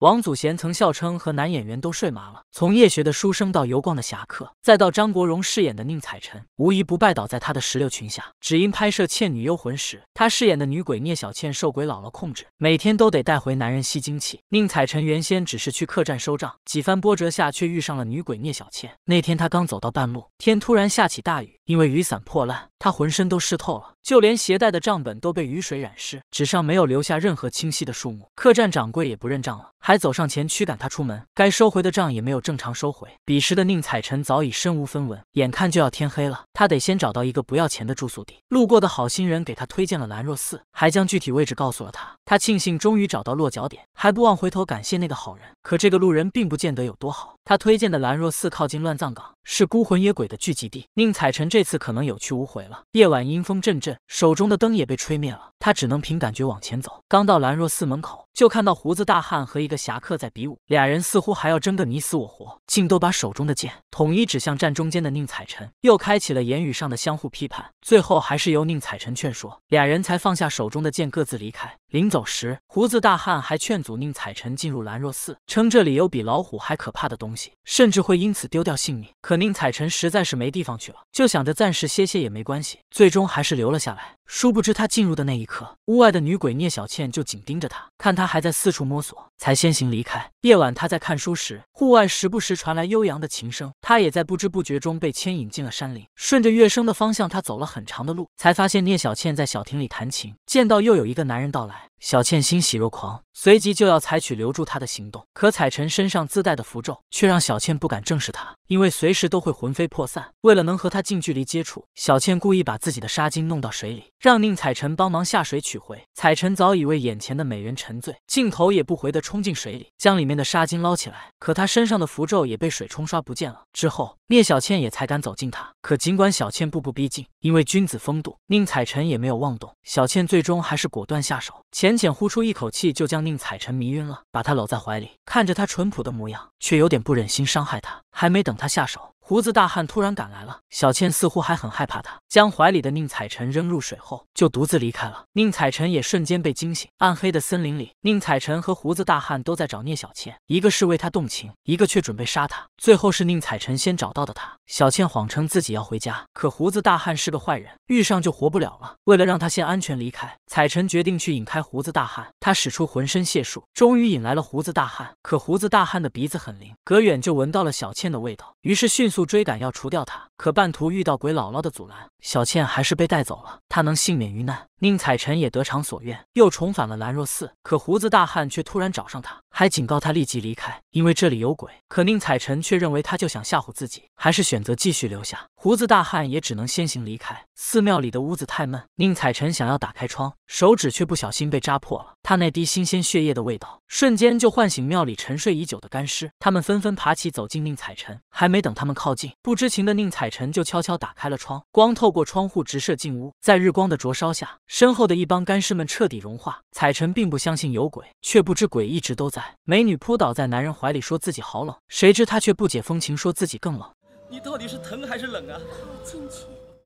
王祖贤曾笑称和男演员都睡麻了。从夜学的书生到游逛的侠客，再到张国荣饰演的宁采臣，无疑不拜倒在他的石榴裙下。只因拍摄《倩女幽魂》时，他饰演的女鬼聂小倩受鬼姥姥控制，每天都得带回男人吸精气。宁采臣原先只是去客栈收账，几番波折下却遇上了女鬼聂小倩。那天他刚走到半路，天突然下起大雨。因为雨伞破烂，他浑身都湿透了，就连携带的账本都被雨水染湿，纸上没有留下任何清晰的数目。客栈掌柜也不认账了，还走上前驱赶他出门。该收回的账也没有正常收回。彼时的宁采臣早已身无分文，眼看就要天黑了，他得先找到一个不要钱的住宿地。路过的好心人给他推荐了兰若寺，还将具体位置告诉了他。他庆幸终于找到落脚点，还不忘回头感谢那个好人。可这个路人并不见得有多好，他推荐的兰若寺靠近乱葬岗，是孤魂野鬼的聚集地。宁采臣这。这次可能有去无回了。夜晚阴风阵阵，手中的灯也被吹灭了，他只能凭感觉往前走。刚到兰若寺门口，就看到胡子大汉和一个侠客在比武，俩人似乎还要争个你死我活，竟都把手中的剑统一指向站中间的宁采臣，又开启了言语上的相互批判，最后还是由宁采臣劝说，俩人才放下手中的剑，各自离开。临走时，胡子大汉还劝阻宁采臣进入兰若寺，称这里有比老虎还可怕的东西，甚至会因此丢掉性命。可宁采臣实在是没地方去了，就想着暂时歇歇也没关系，最终还是留了下来。殊不知，他进入的那一刻，屋外的女鬼聂小倩就紧盯着他，看他还在四处摸索，才先行离开。夜晚，他在看书时，户外时不时传来悠扬的琴声，他也在不知不觉中被牵引进了山林。顺着乐声的方向，他走了很长的路，才发现聂小倩在小亭里弹琴，见到又有一个男人到来。小倩欣喜若狂，随即就要采取留住他的行动。可彩晨身上自带的符咒，却让小倩不敢正视他，因为随时都会魂飞魄散。为了能和他近距离接触，小倩故意把自己的纱巾弄到水里，让宁彩臣帮忙下水取回。彩晨早已为眼前的美人沉醉，镜头也不回的冲进水里，将里面的纱巾捞起来。可他身上的符咒也被水冲刷不见了。之后。聂小倩也才敢走近他，可尽管小倩步步逼近，因为君子风度，宁采臣也没有妄动。小倩最终还是果断下手，浅浅呼出一口气就将宁采臣迷晕了，把他搂在怀里，看着他淳朴的模样，却有点不忍心伤害他。还没等他下手。胡子大汉突然赶来了，小倩似乎还很害怕他，将怀里的宁采臣扔入水后，就独自离开了。宁采臣也瞬间被惊醒。暗黑的森林里，宁采臣和胡子大汉都在找聂小倩，一个是为她动情，一个却准备杀她。最后是宁采臣先找到的她。小倩谎称自己要回家，可胡子大汉是个坏人，遇上就活不了了。为了让他先安全离开，采臣决定去引开胡子大汉。他使出浑身解数，终于引来了胡子大汉。可胡子大汉的鼻子很灵，隔远就闻到了小倩的味道，于是迅速。速追赶，要除掉他，可半途遇到鬼姥姥的阻拦，小倩还是被带走了。她能幸免于难，宁采臣也得偿所愿，又重返了兰若寺。可胡子大汉却突然找上他，还警告他立即离开，因为这里有鬼。可宁采臣却认为他就想吓唬自己，还是选择继续留下。胡子大汉也只能先行离开。寺庙里的屋子太闷，宁采臣想要打开窗，手指却不小心被扎破了。他那滴新鲜血液的味道，瞬间就唤醒庙里沉睡已久的干尸，他们纷纷爬起，走进宁采臣。还没等他们靠。靠近，不知情的宁采臣就悄悄打开了窗，光透过窗户直射进屋，在日光的灼烧下，身后的一帮干尸们彻底融化。采臣并不相信有鬼，却不知鬼一直都在。美女扑倒在男人怀里，说自己好冷，谁知他却不解风情，说自己更冷。你到底是疼还是冷啊？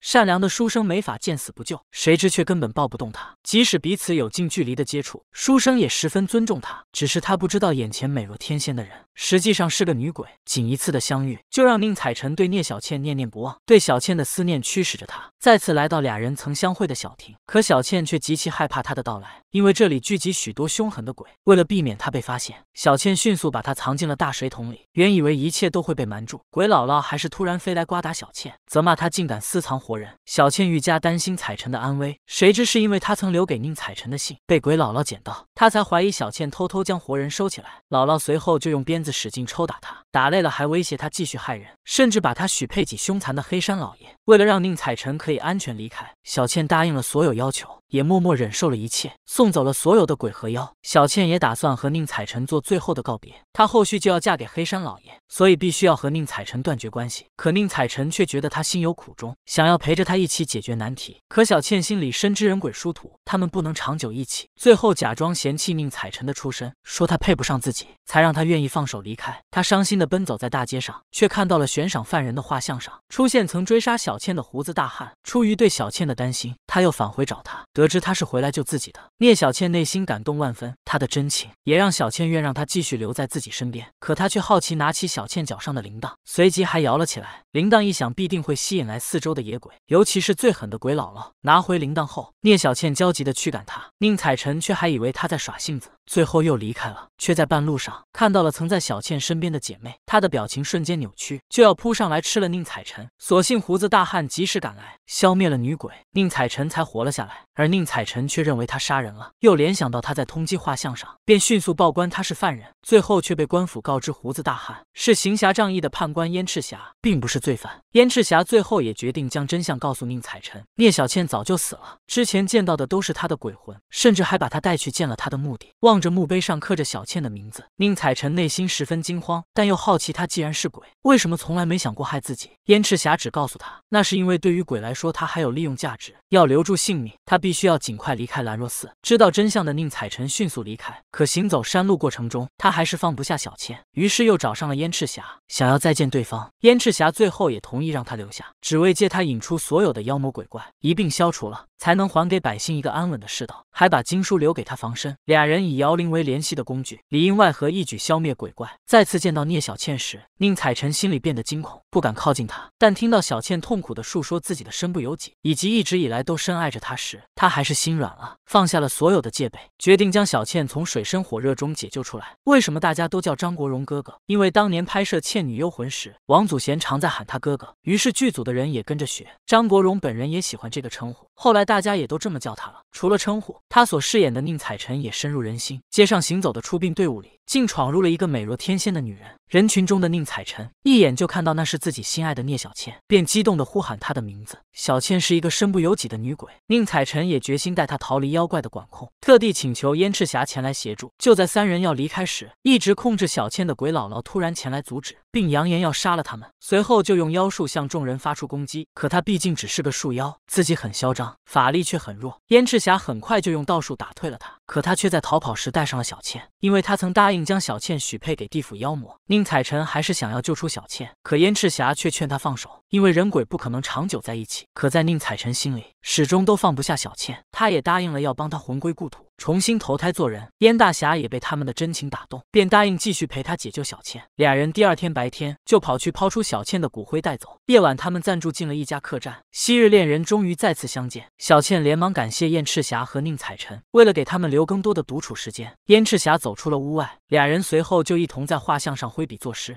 善良的书生没法见死不救，谁知却根本抱不动他。即使彼此有近距离的接触，书生也十分尊重他。只是他不知道眼前美若天仙的人，实际上是个女鬼。仅一次的相遇，就让宁采臣对聂小倩念念不忘。对小倩的思念驱使着他再次来到俩人曾相会的小亭，可小倩却极其害怕他的到来，因为这里聚集许多凶狠的鬼。为了避免他被发现，小倩迅速把他藏进了大水桶里。原以为一切都会被瞒住，鬼姥姥还是突然飞来刮打小倩，责骂她竟敢私藏虎。活人，小倩愈加担心彩臣的安危，谁知是因为她曾留给宁彩臣的信被鬼姥姥捡到，她才怀疑小倩偷偷将活人收起来。姥姥随后就用鞭子使劲抽打她，打累了还威胁她继续害人，甚至把她许配给凶残的黑山老爷。为了让宁彩臣可以安全离开，小倩答应了所有要求。也默默忍受了一切，送走了所有的鬼和妖。小倩也打算和宁采臣做最后的告别，她后续就要嫁给黑山老爷，所以必须要和宁采臣断绝关系。可宁采臣却觉得她心有苦衷，想要陪着她一起解决难题。可小倩心里深知人鬼殊途，他们不能长久一起。最后假装嫌弃宁采臣的出身，说他配不上自己，才让他愿意放手离开。她伤心地奔走在大街上，却看到了悬赏犯人的画像上出现曾追杀小倩的胡子大汉。出于对小倩的担心，他又返回找他。得知他是回来救自己的，聂小倩内心感动万分，他的真情也让小倩愿让他继续留在自己身边。可他却好奇，拿起小倩脚上的铃铛，随即还摇了起来。铃铛一响，必定会吸引来四周的野鬼，尤其是最狠的鬼姥姥。拿回铃铛后，聂小倩焦急地驱赶他，宁采臣却还以为他在耍性子。最后又离开了，却在半路上看到了曾在小倩身边的姐妹，她的表情瞬间扭曲，就要扑上来吃了宁采臣。所幸胡子大汉及时赶来，消灭了女鬼，宁采臣才活了下来。而宁采臣却认为他杀人了，又联想到他在通缉画像上，便迅速报官，他是犯人。最后却被官府告知，胡子大汉是行侠仗义的判官燕赤霞，并不是罪犯。燕赤霞最后也决定将真相告诉宁采臣，聂小倩早就死了，之前见到的都是他的鬼魂，甚至还把他带去见了他的墓地，望。着墓碑上刻着小倩的名字，宁采臣内心十分惊慌，但又好奇，他既然是鬼，为什么从来没想过害自己？燕赤霞只告诉他，那是因为对于鬼来说，他还有利用价值，要留住性命，他必须要尽快离开兰若寺。知道真相的宁采臣迅速离开，可行走山路过程中，他还是放不下小倩，于是又找上了燕赤霞，想要再见对方。燕赤霞最后也同意让他留下，只为借他引出所有的妖魔鬼怪，一并消除了，才能还给百姓一个安稳的世道，还把经书留给他防身。俩人以妖。毛林为联系的工具，里应外合，一举消灭鬼怪。再次见到聂小倩时，宁采臣心里变得惊恐，不敢靠近她。但听到小倩痛苦的述说自己的身不由己，以及一直以来都深爱着她时，他还是心软了，放下了所有的戒备，决定将小倩从水深火热中解救出来。为什么大家都叫张国荣哥哥？因为当年拍摄《倩女幽魂》时，王祖贤常在喊他哥哥，于是剧组的人也跟着学。张国荣本人也喜欢这个称呼。后来大家也都这么叫他了。除了称呼，他所饰演的宁采臣也深入人心。街上行走的出殡队伍里，竟闯入了一个美若天仙的女人。人群中的宁采臣一眼就看到那是自己心爱的聂小倩，便激动地呼喊她的名字。小倩是一个身不由己的女鬼，宁采臣也决心带她逃离妖怪的管控，特地请求燕赤霞前来协助。就在三人要离开时，一直控制小倩的鬼姥姥突然前来阻止，并扬言要杀了他们。随后就用妖术向众人发出攻击。可她毕竟只是个树妖，自己很嚣张。法力却很弱，燕赤霞很快就用道术打退了他。可他却在逃跑时带上了小倩。因为他曾答应将小倩许配给地府妖魔，宁采臣还是想要救出小倩，可燕赤霞却劝他放手，因为人鬼不可能长久在一起。可在宁采臣心里始终都放不下小倩，他也答应了要帮他魂归故土，重新投胎做人。燕大侠也被他们的真情打动，便答应继续陪他解救小倩。俩人第二天白天就跑去抛出小倩的骨灰带走。夜晚，他们暂住进了一家客栈，昔日恋人终于再次相见。小倩连忙感谢燕赤霞和宁采臣，为了给他们留更多的独处时间，燕赤霞走。走出了屋外，俩人随后就一同在画像上挥笔作诗，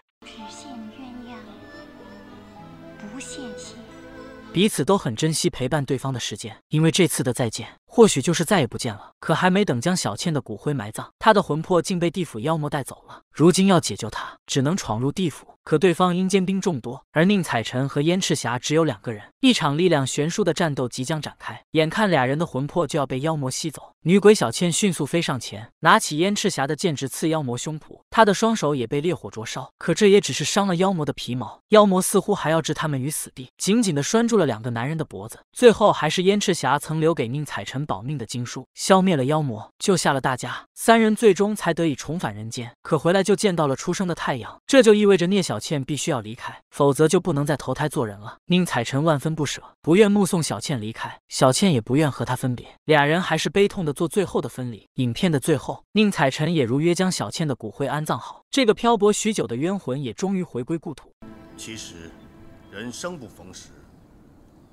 彼此都很珍惜陪伴对方的时间，因为这次的再见。或许就是再也不见了。可还没等将小倩的骨灰埋葬，她的魂魄竟被地府妖魔带走了。如今要解救她，只能闯入地府。可对方阴间兵众多，而宁采臣和燕赤霞只有两个人，一场力量悬殊的战斗即将展开。眼看俩人的魂魄就要被妖魔吸走，女鬼小倩迅速飞上前，拿起燕赤霞的剑直刺妖魔胸脯。她的双手也被烈火灼烧，可这也只是伤了妖魔的皮毛。妖魔似乎还要置他们于死地，紧紧地拴住了两个男人的脖子。最后还是燕赤霞曾留给宁采臣。保命的经书，消灭了妖魔，救下了大家三人，最终才得以重返人间。可回来就见到了初升的太阳，这就意味着聂小倩必须要离开，否则就不能再投胎做人了。宁采臣万分不舍，不愿目送小倩离开，小倩也不愿和他分别，俩人还是悲痛的做最后的分离。影片的最后，宁采臣也如约将小倩的骨灰安葬好，这个漂泊许久的冤魂也终于回归故土。其实，人生不逢时，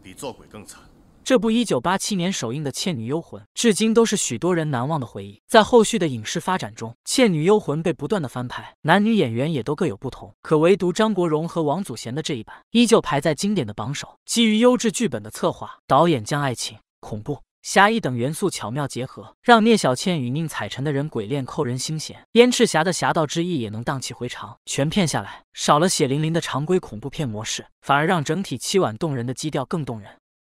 比做鬼更惨。这部一九八七年首映的《倩女幽魂》至今都是许多人难忘的回忆。在后续的影视发展中，《倩女幽魂》被不断的翻拍，男女演员也都各有不同。可唯独张国荣和王祖贤的这一版依旧排在经典的榜首。基于优质剧本的策划，导演将爱情、恐怖、侠义等元素巧妙结合，让聂小倩与宁采臣的人鬼恋扣人心弦，燕赤霞的侠盗之意也能荡气回肠。全片下来，少了血淋淋的常规恐怖片模式，反而让整体凄婉动人的基调更动人。